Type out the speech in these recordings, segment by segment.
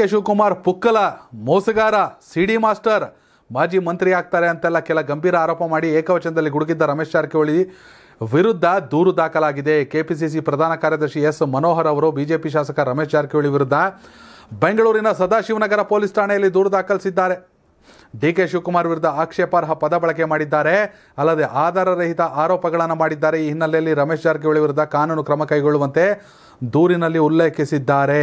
K Shivakumar ಪುಕ್ಕಲ ಮೋಸಗಾರ C D master ಮಾಜಿ ಮಂತ್ರಿ ಆಗ್ತಾರೆ ಅಂತೆಲ್ಲ ಕೆಲ ಗಂಭೀರ ಆರೋಪ ಮಾಡಿ ಏಕವಚನದಲ್ಲಿ ಗುಡುಗಿದ್ದ ರಮೇಶ್ ಜಾರಕಿಹೊಳಿ ವಿರುದ್ಧ ದೂರು ದಾಖಲಾಗಿದೆ ಕೆಪಿಸಿಸಿ ಪ್ರಧಾನ ಕಾರ್ಯದರ್ಶಿ ಎಸ್ ಮನೋಹರ್ ಅವರು ಬಿಜೆಪಿ ಶಾಸಕ ರಮೇಶ್ ಜಾರಕಿಹೊಳಿ ವಿರುದ್ಧ ಬೆಂಗಳೂರಿನ ಸದಾಶಿವನಗರ ಪೊಲೀಸ್ ಠಾಣೆಯಲ್ಲಿ ದೂರು ದಾಖಲಿಸಿದ್ದಾರೆ ಡಿ ಕೆ ಶಿವಕುಮಾರ್ ವಿರುದ್ಧ ಆಕ್ಷೇಪಾರ್ಹ ಪದ ಬಳಕೆ ಮಾಡಿದ್ದಾರೆ ಅಲ್ಲದೆ ಆಧಾರರಹಿತ ಆರೋಪಗಳನ್ನು ಮಾಡಿದ್ದಾರೆ ಈ ಹಿನ್ನೆಲೆಯಲ್ಲಿ ರಮೇಶ್ ಜಾರಕಿಹೊಳಿ ವಿರುದ್ಧ ಕಾನೂನು ಕ್ರಮ ಕೈಗೊಳ್ಳುವಂತೆ ದೂರಿನಲ್ಲಿ ಉಲ್ಲೇಖಿಸಿದ್ದಾರೆ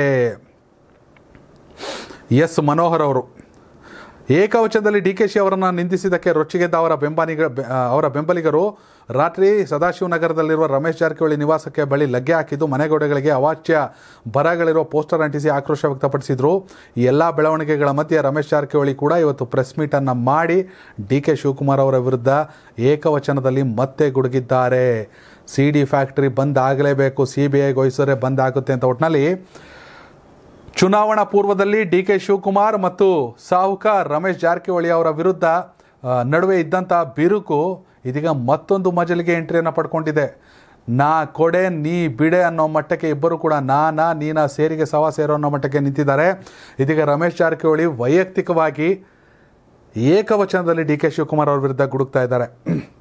ಎಸ್ ಮನೋಹರ್ ಅವರು ಏಕವಚನದಲ್ಲಿ ಡಿ ಕೆ ಶಿ ಅವರನ್ನು ನಿಂದಿಸಿದ್ದಕ್ಕೆ ರೊಚ್ಚಿಗೆದ್ದ ಅವರ ಬೆಂಬಲಿಗ ಅವರ ಬೆಂಬಲಿಗರು ರಾತ್ರಿ ಸದಾಶಿವನಗರದಲ್ಲಿರುವ ರಮೇಶ್ ಜಾರಕಿಹೊಳಿ ನಿವಾಸಕ್ಕೆ ಬಳಿ ಲಗ್ಗೆ ಹಾಕಿದ್ದು ಮನೆಗೋಡೆಗಳಿಗೆ ಅವಾಚ್ಯ ಬರಗಳಿರುವ ಪೋಸ್ಟರ್ ಅಂಟಿಸಿ ಆಕ್ರೋಶ ವ್ಯಕ್ತಪಡಿಸಿದರು ಈ ಎಲ್ಲ ಬೆಳವಣಿಗೆಗಳ ಮಧ್ಯೆ ರಮೇಶ್ ಜಾರಕಿಹೊಳಿ ಕೂಡ ಇವತ್ತು ಪ್ರೆಸ್ ಮೀಟನ್ನು ಮಾಡಿ ಡಿ ಕೆ ಶಿವಕುಮಾರ್ ಅವರ ವಿರುದ್ಧ ಏಕವಚನದಲ್ಲಿ ಮತ್ತೆ ಗುಡುಗಿದ್ದಾರೆ ಸಿ ಡಿ ಫ್ಯಾಕ್ಟ್ರಿ ಬಂದ್ ಆಗಲೇಬೇಕು ಸಿ ಬಿ ಐಗೆ ವಹಿಸಿದ್ರೆ ಬಂದ್ ಆಗುತ್ತೆ ಅಂತ ಒಟ್ಟಿನಲ್ಲಿ ಚುನಾವಣಾ ಪೂರ್ವದಲ್ಲಿ ಡಿ ಕೆ ಶಿವಕುಮಾರ್ ಮತ್ತು ಸಾಹುಕಾರ್ ರಮೇಶ್ ಜಾರಕಿಹೊಳಿ ಅವರ ವಿರುದ್ಧ ನಡುವೆ ಇದ್ದಂಥ ಬಿರುಕು ಇದೀಗ ಮತ್ತೊಂದು ಮಜಲಿಗೆ ಎಂಟ್ರಿಯನ್ನು ಪಡ್ಕೊಂಡಿದೆ ನಾ ಕೊಡೆ ನೀ ಬಿಡೆ ಅನ್ನೋ ಮಟ್ಟಕ್ಕೆ ಇಬ್ಬರು ಕೂಡ ನಾನಾ ನೀನಾ ಸೇರಿಗೆ ಸವಾ ಸೇರೋ ಅನ್ನೋ ಮಟ್ಟಕ್ಕೆ ನಿಂತಿದ್ದಾರೆ ಇದೀಗ ರಮೇಶ್ ಜಾರಕಿಹೊಳಿ ವೈಯಕ್ತಿಕವಾಗಿ ಏಕವಚನದಲ್ಲಿ ಡಿ ಕೆ ಶಿವಕುಮಾರ್ ಅವರ ವಿರುದ್ಧ ಗುಡುಕ್ತಾ ಇದ್ದಾರೆ